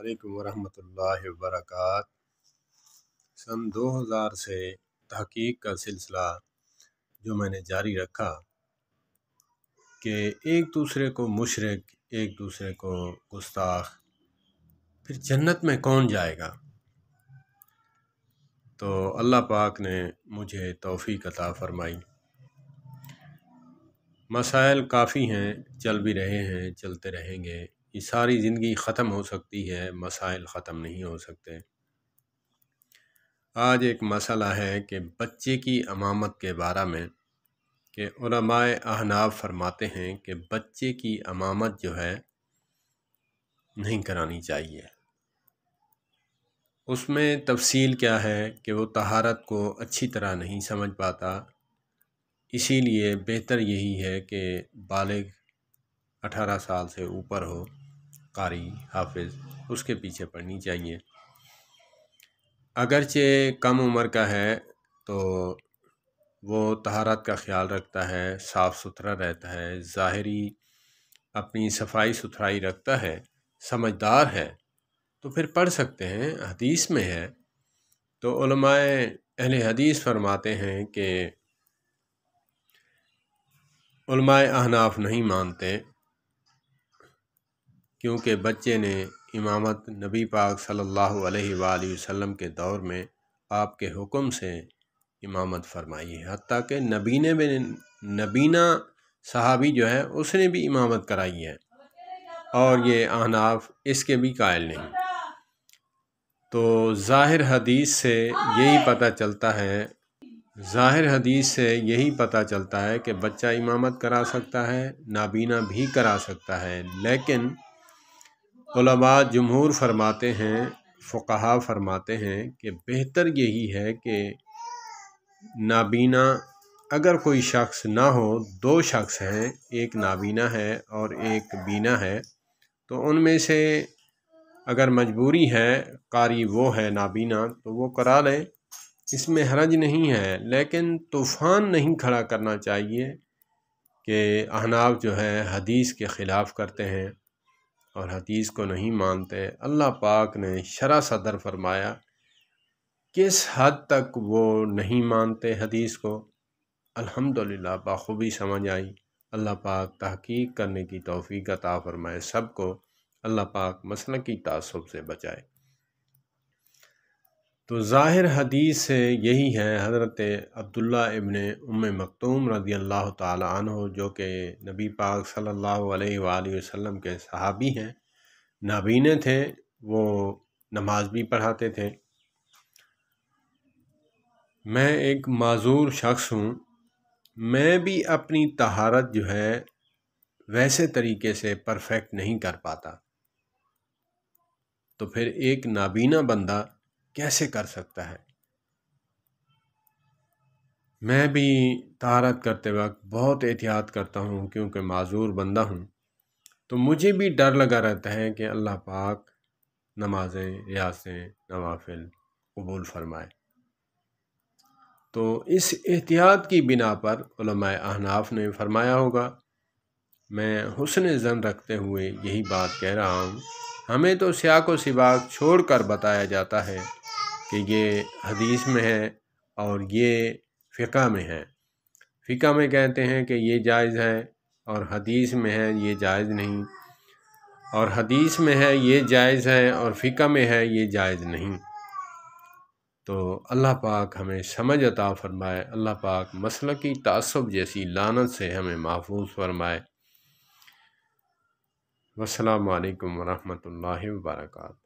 अलैक्म वरहमतुल्लाहि वबरकात सन 2000 से तहकीक का सिलसिला जो मैंने जारी रखा कि एक दूसरे को मुशरक एक दूसरे को गुस्ताख फिर जन्नत में कौन जाएगा तो अल्लाह पाक ने मुझे तोहफ़ी अता फ़रमाई मसाइल काफ़ी हैं चल भी रहे हैं चलते रहेंगे ये सारी ज़िंदगी ख़त्म हो सकती है मसाइल ख़त्म नहीं हो सकते आज एक मसला है कि बच्चे की अमामत के बारे में कि उलमाए अहनाब फरमाते हैं कि बच्चे की अमामत जो है नहीं करानी चाहिए उसमें तफसील क्या है कि वो तहारत को अच्छी तरह नहीं समझ पाता इसीलिए बेहतर यही है कि बालिग अठारह साल से ऊपर हो कारी हाफिज़ उसके पीछे पढ़नी चाहिए अगरचे कम उम्र का है तो वो तहारत का ख्याल रखता है साफ़ सुथरा रहता है ज़ाहरी अपनी सफाई सुथराई रखता है समझदार है तो फिर पढ़ सकते हैं हदीस में है तो अहल हदीस फरमाते हैं कि अहनाफ नहीं मानते क्योंकि बच्चे ने इमामत नबी पाक सल्लल्लाहु अलैहि वसल्लम के दौर में आपके हुक्म से इमामत फरमाई है हती कि नबीने में नबीना साहबी जो है उसने भी इमामत कराई है और ये अहनाफ इसके भी कायल नहीं तो ज़ाहिर हदीस से यही पता चलता है ज़ाहिर हदीस से यही पता चलता है कि बच्चा इमामत करा सकता है नाबीना भी करा सकता है लेकिन तलबा जमहूर फरमाते हैं फ़कहा फरमाते हैं कि बेहतर यही है कि नाबीना अगर कोई शख्स ना हो दो शख्स हैं एक नाबीना है और एक बीना है तो उनमें से अगर मजबूरी है कारी वो है नाबीना तो वो करा लें इसमें हरज नहीं है लेकिन तूफ़ान नहीं खड़ा करना चाहिए कि अहनाब जो है हदीस के ख़िलाफ़ करते हैं और हदीस को नहीं मानते अल्लाह पाक ने शरा सदर फरमाया किस हद तक वो नहीं मानते हदीस को अल्हम्दुलिल्लाह बाखूबी समझ आई अल्लाह पाक तहकीक करने की तोफ़ी अता फ़रमाए सबको अल्लाह पाक मसल की तसब से बचाए तो ज़ाहिर हदीस यही है हज़रत अब्दुल्ला इबन उम मकतूम रदी अल्लाह तहो जो कि नबी पाक सल्लल्लाहु अलैहि वसल्लम के सहाबी हैं नाबीने थे वो नमाज भी पढ़ाते थे मैं एक माजूर शख्स हूँ मैं भी अपनी तहारत जो है वैसे तरीके से परफेक्ट नहीं कर पाता तो फिर एक नाबीना बंदा कैसे कर सकता है मैं भी तहारत करते वक्त बहुत एहतियात करता हूँ क्योंकि माजूर बंदा हूँ तो मुझे भी डर लगा रहता है कि अल्लाह पाक नमाजें रियासें नवाफिल कबूल फरमाए तो इस एहतियात की बिना पर अहनाफ ने फरमाया होगा मैं हुसन जन रखते हुए यही बात कह रहा हूँ हमें तो स्याक व सिबाक छोड़ कर बताया जाता है कि ये हदीस में है और ये फ़िका में है फ़िका में कहते हैं कि ये जायज़ है और हदीस में है ये जायज़ नहीं और हदीस में है ये जायज़ है और फ़िका में है ये जायज़ नहीं तो अल्लाह पाक हमें समझ अता फ़रमाए अल्लाह पाक मसल की तसब जैसी लानत से हमें महफूज फरमाए वालकम वरहमल वर्का